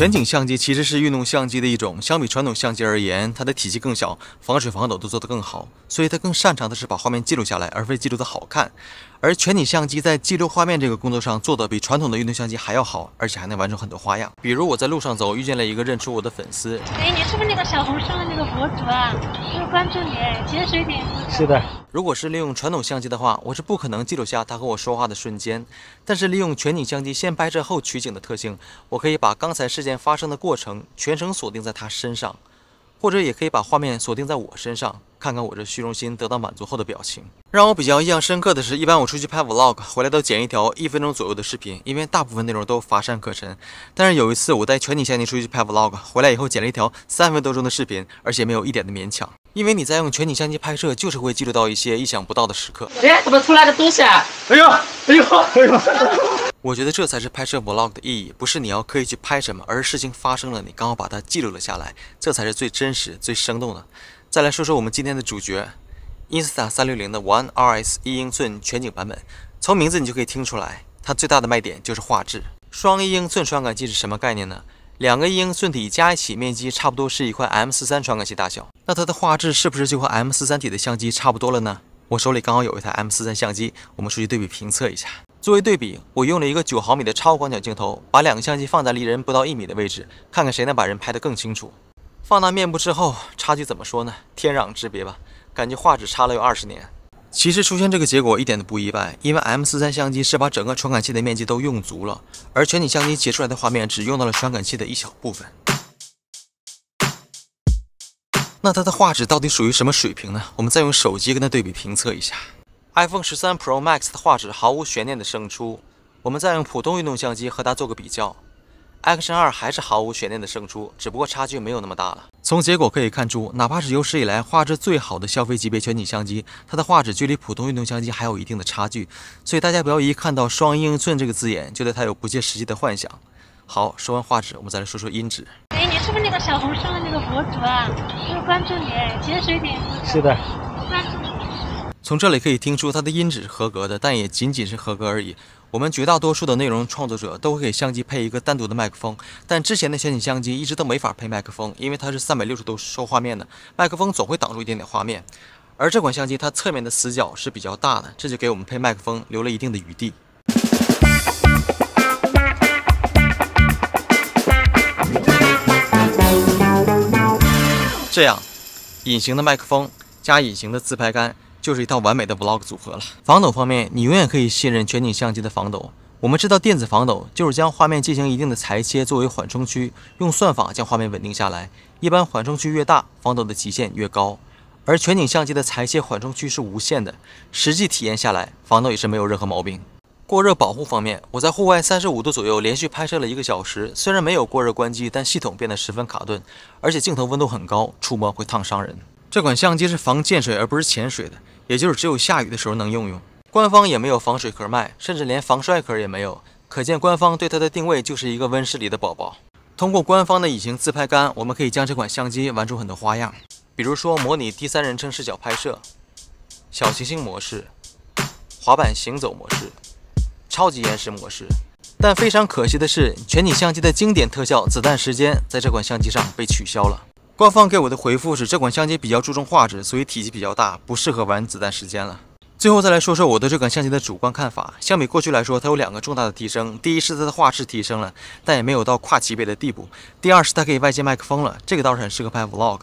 全景相机其实是运动相机的一种，相比传统相机而言，它的体积更小，防水防抖都做得更好，所以它更擅长的是把画面记录下来，而非记录的好看。而全景相机在记录画面这个工作上做的比传统的运动相机还要好，而且还能完成很多花样。比如我在路上走，遇见了一个认出我的粉丝，哎，你是不是那个小红书的那个博主啊？是关注你，潜水点。是的，如果是利用传统相机的话，我是不可能记录下他和我说话的瞬间，但是利用全景相机先拍摄后取景的特性，我可以把刚才事件。发生的过程全程锁定在他身上，或者也可以把画面锁定在我身上，看看我这虚荣心得到满足后的表情。让我比较印象深刻的是一般我出去拍 vlog 回来都剪一条一分钟左右的视频，因为大部分内容都乏善可陈。但是有一次我带全景相机出去拍 vlog 回来以后剪了一条三分多钟的视频，而且没有一点的勉强，因为你在用全景相机拍摄就是会记录到一些意想不到的时刻。哎，怎么出来的东西？哎呦，哎呦，哎呦！我觉得这才是拍摄 vlog 的意义，不是你要刻意去拍什么，而是事情发生了，你刚好把它记录了下来，这才是最真实、最生动的。再来说说我们今天的主角，Insta 三六零的 One RS 一英寸全景版本。从名字你就可以听出来，它最大的卖点就是画质。双一英寸传感器是什么概念呢？两个一英寸体加一起面积差不多是一块 M 四三传感器大小。那它的画质是不是就和 M 四三体的相机差不多了呢？我手里刚好有一台 M 四三相机，我们出去对比评测一下。作为对比，我用了一个九毫米的超广角镜头，把两个相机放在离人不到一米的位置，看看谁能把人拍得更清楚。放大面部之后，差距怎么说呢？天壤之别吧，感觉画质差了有二十年。其实出现这个结果一点都不意外，因为 M43 相机是把整个传感器的面积都用足了，而全景相机截出来的画面只用到了传感器的一小部分。那它的画质到底属于什么水平呢？我们再用手机跟它对比评测一下。iPhone 十三 Pro Max 的画质毫无悬念的胜出，我们再用普通运动相机和它做个比较，Action 二还是毫无悬念的胜出，只不过差距没有那么大了。从结果可以看出，哪怕是有史以来画质最好的消费级别全景相机，它的画质距离普通运动相机还有一定的差距，所以大家不要一看到双英寸这个字眼，就对它有不切实际的幻想。好，说完画质，我们再来说说音质。哎，你是不是那个小红书的那个博主啊？是关注你，潜水艇是的，关注。从这里可以听出它的音质是合格的，但也仅仅是合格而已。我们绝大多数的内容创作者都会给相机配一个单独的麦克风，但之前的全景相机一直都没法配麦克风，因为它是三百六十度收画面的，麦克风总会挡住一点点画面。而这款相机它侧面的死角是比较大的，这就给我们配麦克风留了一定的余地。这样，隐形的麦克风加隐形的自拍杆。就是一套完美的 vlog 组合了。防抖方面，你永远可以信任全景相机的防抖。我们知道电子防抖就是将画面进行一定的裁切作为缓冲区，用算法将画面稳定下来。一般缓冲区越大，防抖的极限越高。而全景相机的裁切缓冲区是无限的，实际体验下来，防抖也是没有任何毛病。过热保护方面，我在户外三十五度左右连续拍摄了一个小时，虽然没有过热关机，但系统变得十分卡顿，而且镜头温度很高，触摸会烫伤人。这款相机是防溅水而不是潜水的，也就是只有下雨的时候能用用。官方也没有防水壳卖，甚至连防摔壳也没有，可见官方对它的定位就是一个温室里的宝宝。通过官方的隐形自拍杆，我们可以将这款相机玩出很多花样，比如说模拟第三人称视角拍摄、小行星模式、滑板行走模式、超级延时模式。但非常可惜的是，全景相机的经典特效子弹时间在这款相机上被取消了。官方给我的回复是，这款相机比较注重画质，所以体积比较大，不适合玩子弹时间了。最后再来说说我对这款相机的主观看法，相比过去来说，它有两个重大的提升，第一是它的画质提升了，但也没有到跨级别的地步；第二是它可以外接麦克风了，这个倒是很适合拍 vlog。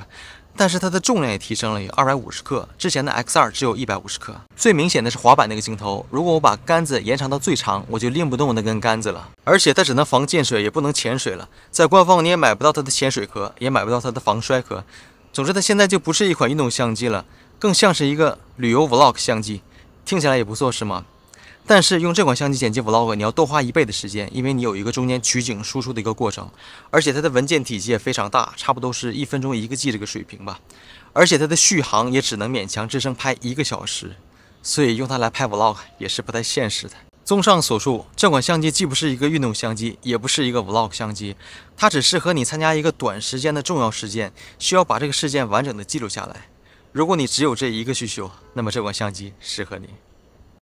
但是它的重量也提升了，有二百五十克，之前的 X2 只有一百五十克。最明显的是滑板那个镜头，如果我把杆子延长到最长，我就拎不动那根杆子了。而且它只能防溅水，也不能潜水了。在官方你也买不到它的潜水壳，也买不到它的防摔壳。总之，它现在就不是一款运动相机了，更像是一个旅游 vlog 相机，听起来也不错，是吗？但是用这款相机剪辑 vlog，你要多花一倍的时间，因为你有一个中间取景输出的一个过程，而且它的文件体积也非常大，差不多是一分钟一个 G 这个水平吧，而且它的续航也只能勉强支撑拍一个小时，所以用它来拍 vlog 也是不太现实的。综上所述，这款相机既不是一个运动相机，也不是一个 vlog 相机，它只适合你参加一个短时间的重要事件，需要把这个事件完整的记录下来。如果你只有这一个需求，那么这款相机适合你。